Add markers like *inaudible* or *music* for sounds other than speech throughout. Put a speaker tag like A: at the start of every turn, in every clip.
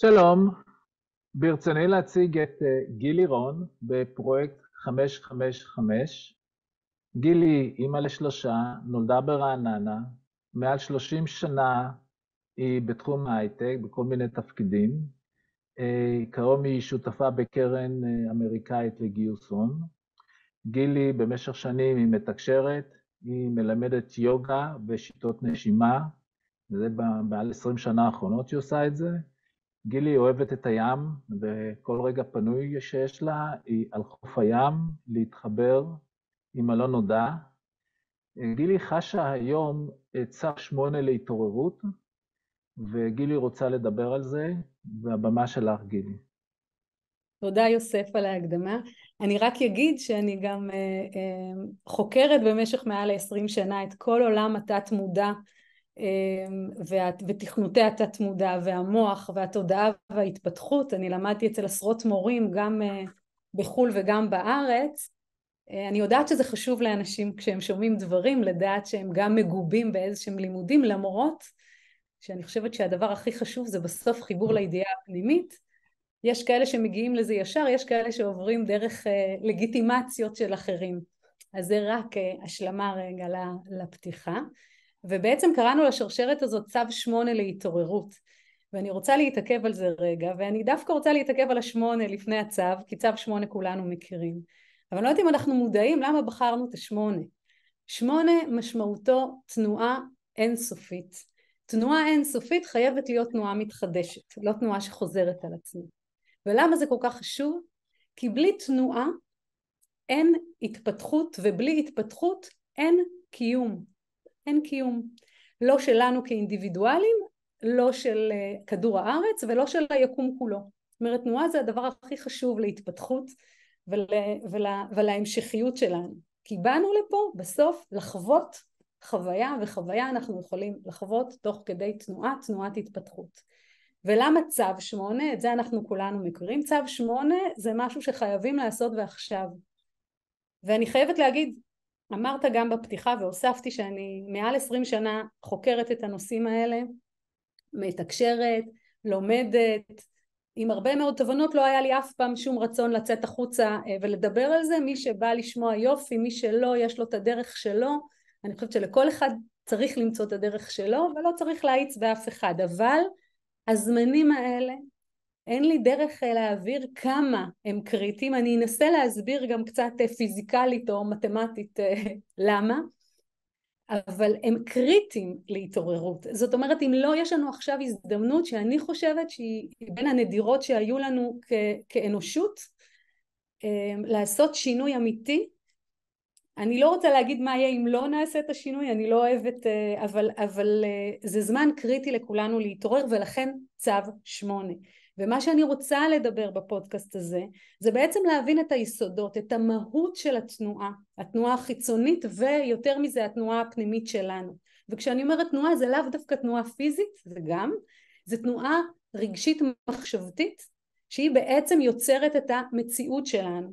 A: שלום, ברצוני להציג את אה, גילי רון בפרויקט 555. גילי, אימא לשלושה, נולדה ברעננה, מעל 30 שנה היא בתחום ההייטק, בכל מיני תפקידים. אה, כיום היא שותפה בקרן אה, אמריקאית לגיוס הון. גילי במשך שנים היא מתקשרת, היא מלמדת יוגה ושיטות נשימה, וזה בעל 20 שנה האחרונות שהיא עושה את זה. גילי אוהבת את הים, וכל רגע פנוי שיש לה היא על חוף הים להתחבר עם הלא נודע. גילי חשה היום את סף שמונה להתעוררות, וגילי רוצה לדבר על זה, והבמה שלך, גילי.
B: תודה יוסף על ההקדמה. אני רק אגיד שאני גם אה, אה, חוקרת במשך מעל ל-20 שנה את כל עולם התת-מודע אמ, ותכנותי התת מודע והמוח והתודעה וההתפתחות, אני למדתי אצל עשרות מורים גם אה, בחו"ל וגם בארץ, אה, אני יודעת שזה חשוב לאנשים כשהם שומעים דברים לדעת שהם גם מגובים באיזשהם לימודים למרות שאני חושבת שהדבר הכי חשוב זה בסוף חיבור לידיעה הפנימית יש כאלה שמגיעים לזה ישר, יש כאלה שעוברים דרך אה, לגיטימציות של אחרים. אז זה רק השלמה רגע לפתיחה. ובעצם קראנו לשרשרת הזאת צו שמונה להתעוררות. ואני רוצה להתעכב על זה רגע, ואני דווקא רוצה להתעכב על השמונה לפני הצו, כי צו שמונה כולנו מכירים. אבל אני לא יודעת אם אנחנו מודעים למה בחרנו את השמונה. שמונה משמעותו תנועה אינסופית. תנועה אינסופית חייבת להיות תנועה מתחדשת, לא תנועה שחוזרת על עצמה. ולמה זה כל כך חשוב? כי בלי תנועה אין התפתחות, ובלי התפתחות אין קיום. אין קיום. לא שלנו כאינדיבידואלים, לא של אה, כדור הארץ ולא של היקום כולו. זאת אומרת, תנועה זה הדבר הכי חשוב להתפתחות ול, ול, ולהמשכיות שלנו. כי באנו לפה בסוף לחוות חוויה, וחוויה אנחנו יכולים לחוות תוך כדי תנועה, תנועת התפתחות. ולמה צו שמונה? את זה אנחנו כולנו מכירים. צו שמונה זה משהו שחייבים לעשות ועכשיו. ואני חייבת להגיד, אמרת גם בפתיחה והוספתי שאני מעל עשרים שנה חוקרת את הנושאים האלה, מתקשרת, לומדת, עם הרבה מאוד תובנות לא היה לי אף פעם שום רצון לצאת החוצה אה, ולדבר על זה, מי שבא לשמוע יופי, מי שלא, יש לו את הדרך שלו, אני חושבת שלכל אחד צריך למצוא את הדרך שלו ולא צריך להאיץ באף אחד, אבל הזמנים האלה אין לי דרך אה, להעביר כמה הם קריטיים, אני אנסה להסביר גם קצת אה, פיזיקלית או מתמטית אה, *laughs* למה, אבל הם קריטיים להתעוררות. זאת אומרת, אם לא, יש לנו עכשיו הזדמנות שאני חושבת שהיא בין הנדירות שהיו לנו כ- כאנושות, לעשות שינוי אמיתי. אני לא רוצה להגיד מה יהיה אם לא נעשה את השינוי, אני לא אוהבת, אבל, אבל זה זמן קריטי לכולנו להתעורר ולכן צו שמונה. ומה שאני רוצה לדבר בפודקאסט הזה זה בעצם להבין את היסודות, את המהות של התנועה, התנועה החיצונית ויותר מזה התנועה הפנימית שלנו. וכשאני אומרת תנועה זה לאו דווקא תנועה פיזית, זה גם, זה תנועה רגשית מחשבתית שהיא בעצם יוצרת את המציאות שלנו.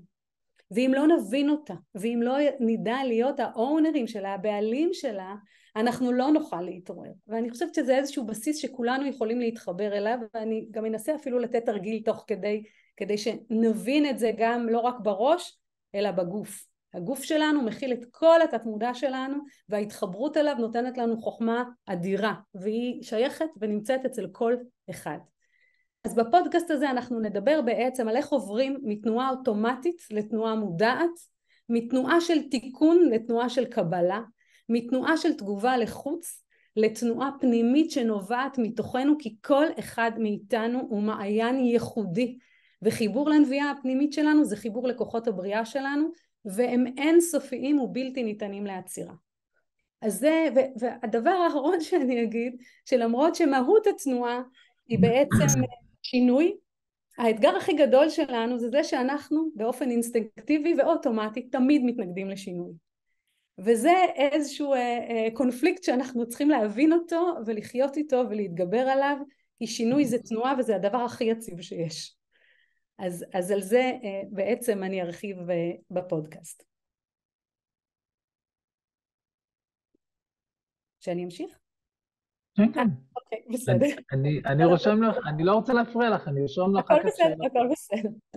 B: ואם לא נבין אותה, ואם לא נדע להיות האונרים שלה, הבעלים שלה, אנחנו לא נוכל להתעורר. ואני חושבת שזה איזשהו בסיס שכולנו יכולים להתחבר אליו, ואני גם אנסה אפילו לתת תרגיל תוך כדי, כדי שנבין את זה גם לא רק בראש, אלא בגוף. הגוף שלנו מכיל את כל התת מודע שלנו וההתחברות אליו נותנת לנו חוכמה אדירה והיא שייכת ונמצאת אצל כל אחד. אז בפודקאסט הזה אנחנו נדבר בעצם על איך עוברים מתנועה אוטומטית לתנועה מודעת, מתנועה של תיקון לתנועה של קבלה, מתנועה של תגובה לחוץ לתנועה פנימית שנובעת מתוכנו כי כל אחד מאיתנו הוא מעיין ייחודי וחיבור לנביאה הפנימית שלנו זה חיבור לכוחות הבריאה שלנו והם אינסופיים ובלתי ניתנים לעצירה. אז זה, ו- והדבר האחרון *laughs* שאני אגיד, שלמרות שמהות התנועה היא בעצם שינוי, האתגר הכי גדול שלנו זה זה שאנחנו באופן אינסטינקטיבי ואוטומטי תמיד מתנגדים לשינוי. וזה איזשהו אה, אה, קונפליקט שאנחנו צריכים להבין אותו ולחיות איתו ולהתגבר עליו כי שינוי זה תנועה וזה הדבר הכי יציב שיש אז, אז על זה אה, בעצם אני ארחיב בפודקאסט שאני אמשיך? כן, כן. אוקיי, בסדר. אני רושם לך, אני לא רוצה להפריע
A: לך, אני ארשום לך אחר כך הכל בסדר, לא, הכל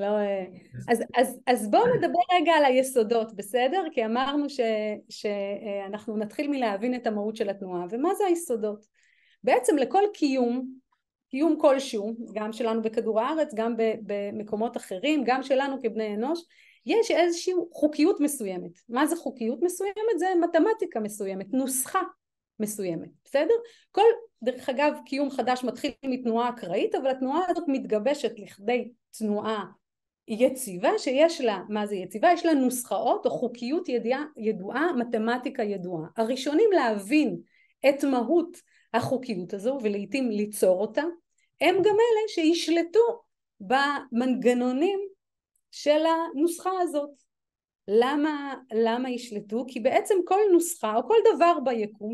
B: אה, כן. בסדר. אז בואו נדבר רגע על היסודות, בסדר? כי אמרנו שאנחנו אה, נתחיל מלהבין את המהות של התנועה, ומה זה היסודות? בעצם לכל קיום, קיום כלשהו, גם שלנו בכדור הארץ, גם במקומות אחרים, גם שלנו כבני אנוש, יש איזושהי חוקיות מסוימת. מה זה חוקיות מסוימת? זה מתמטיקה מסוימת, נוסחה מסוימת, בסדר? כל, דרך אגב, קיום חדש מתחיל מתנועה אקראית, אבל התנועה הזאת מתגבשת לכדי תנועה יציבה שיש לה, מה זה יציבה? יש לה נוסחאות או חוקיות ידיעה, ידועה, מתמטיקה ידועה. הראשונים להבין את מהות החוקיות הזו ולעיתים ליצור אותה, הם גם אלה שישלטו במנגנונים של הנוסחה הזאת. למה, למה ישלטו? כי בעצם כל נוסחה או כל דבר ביקום